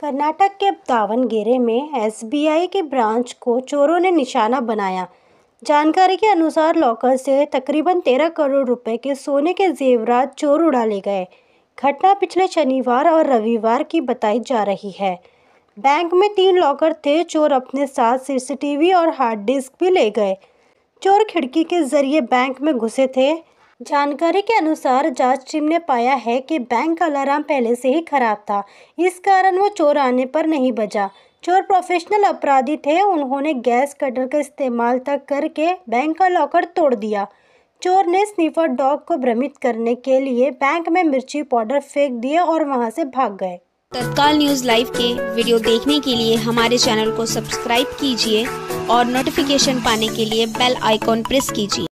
कर्नाटक के दावनगेरे में एसबीआई की ब्रांच को चोरों ने निशाना बनाया जानकारी के अनुसार लॉकर से तकरीबन तेरह करोड़ रुपए के सोने के जेवरात चोर उड़ा ले गए घटना पिछले शनिवार और रविवार की बताई जा रही है बैंक में तीन लॉकर थे चोर अपने साथ सीसीटीवी और हार्ड डिस्क भी ले गए चोर खिड़की के जरिए बैंक में घुसे थे जानकारी के अनुसार जांच टीम ने पाया है कि बैंक का अलार्म पहले से ही खराब था इस कारण वो चोर आने पर नहीं बजा चोर प्रोफेशनल अपराधी थे उन्होंने गैस कटर का इस्तेमाल तक करके बैंक का लॉकर तोड़ दिया चोर ने स्नीफर डॉग को भ्रमित करने के लिए बैंक में मिर्ची पाउडर फेंक दिया और वहाँ से भाग गए तत्काल न्यूज लाइव के वीडियो देखने के लिए हमारे चैनल को सब्सक्राइब कीजिए और नोटिफिकेशन पाने के लिए बेल आइकॉन प्रेस कीजिए